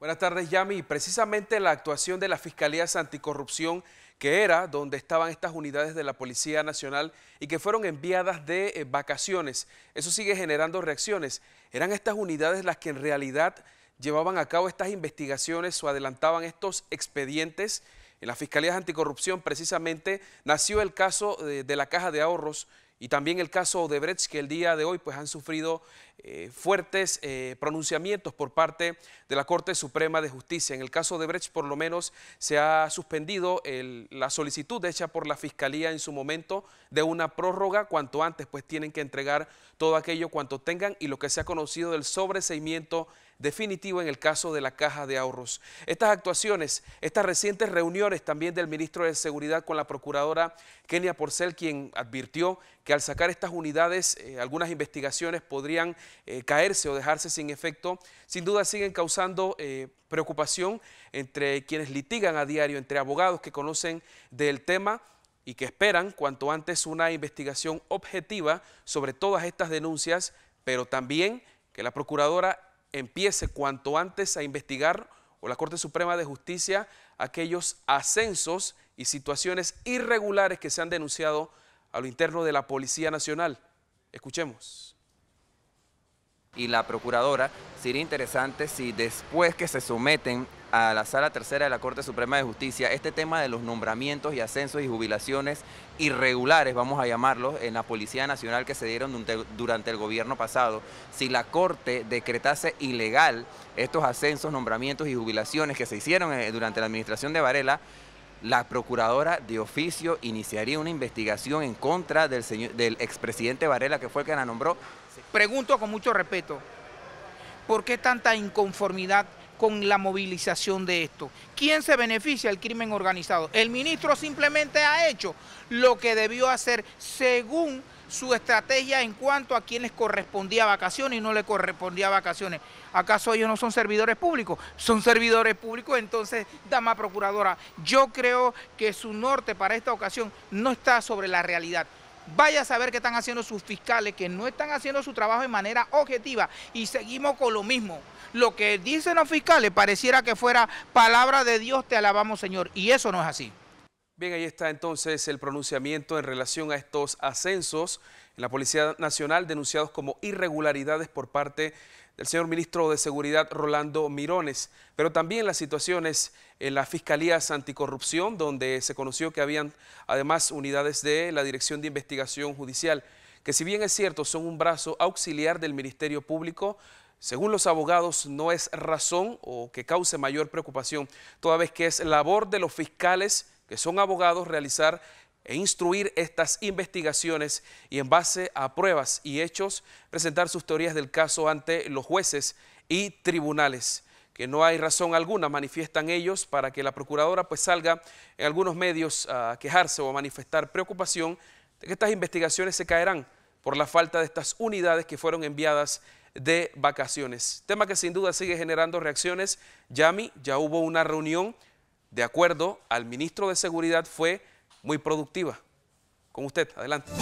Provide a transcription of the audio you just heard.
Buenas tardes, Yami. Precisamente la actuación de las Fiscalías Anticorrupción, que era donde estaban estas unidades de la Policía Nacional y que fueron enviadas de eh, vacaciones, eso sigue generando reacciones. ¿Eran estas unidades las que en realidad llevaban a cabo estas investigaciones o adelantaban estos expedientes? En las Fiscalías Anticorrupción, precisamente, nació el caso eh, de la Caja de Ahorros y también el caso de Brecht, que el día de hoy pues, han sufrido eh, fuertes eh, pronunciamientos por parte de la Corte Suprema de Justicia. En el caso de Brecht, por lo menos, se ha suspendido la solicitud hecha por la Fiscalía en su momento de una prórroga. Cuanto antes, pues tienen que entregar todo aquello cuanto tengan y lo que se ha conocido del sobreseimiento definitivo en el caso de la Caja de Ahorros. Estas actuaciones, estas recientes reuniones también del ministro de Seguridad con la procuradora Kenia Porcel, quien advirtió que al sacar estas unidades eh, algunas investigaciones podrían eh, caerse o dejarse sin efecto, sin duda siguen causando eh, preocupación entre quienes litigan a diario, entre abogados que conocen del tema y que esperan cuanto antes una investigación objetiva sobre todas estas denuncias, pero también que la Procuradora empiece cuanto antes a investigar o la Corte Suprema de Justicia aquellos ascensos y situaciones irregulares que se han denunciado a lo interno de la Policía Nacional. Escuchemos. Y la procuradora sería interesante si después que se someten a la Sala Tercera de la Corte Suprema de Justicia este tema de los nombramientos y ascensos y jubilaciones irregulares, vamos a llamarlos, en la Policía Nacional que se dieron durante el gobierno pasado. Si la Corte decretase ilegal estos ascensos, nombramientos y jubilaciones que se hicieron eh, durante la administración de Varela, la procuradora de oficio iniciaría una investigación en contra del, señor, del expresidente Varela, que fue el que la nombró. Pregunto con mucho respeto, ¿por qué tanta inconformidad con la movilización de esto. ¿Quién se beneficia del crimen organizado? El ministro simplemente ha hecho lo que debió hacer según su estrategia en cuanto a quienes correspondía vacaciones y no le correspondía vacaciones. ¿Acaso ellos no son servidores públicos? Son servidores públicos, entonces, dama procuradora, yo creo que su norte para esta ocasión no está sobre la realidad. Vaya a saber qué están haciendo sus fiscales, que no están haciendo su trabajo de manera objetiva y seguimos con lo mismo. Lo que dicen los fiscales pareciera que fuera palabra de Dios, te alabamos Señor, y eso no es así. Bien, ahí está entonces el pronunciamiento en relación a estos ascensos en la Policía Nacional denunciados como irregularidades por parte del señor ministro de Seguridad Rolando Mirones, pero también las situaciones en las fiscalías anticorrupción, donde se conoció que habían además unidades de la Dirección de Investigación Judicial, que si bien es cierto son un brazo auxiliar del Ministerio Público, según los abogados, no es razón o que cause mayor preocupación, toda vez que es labor de los fiscales que son abogados realizar e instruir estas investigaciones y en base a pruebas y hechos presentar sus teorías del caso ante los jueces y tribunales que no hay razón alguna, manifiestan ellos, para que la procuradora pues salga en algunos medios a quejarse o a manifestar preocupación de que estas investigaciones se caerán por la falta de estas unidades que fueron enviadas de vacaciones. Tema que sin duda sigue generando reacciones. Yami, ya hubo una reunión, de acuerdo al ministro de Seguridad, fue muy productiva. Con usted, adelante.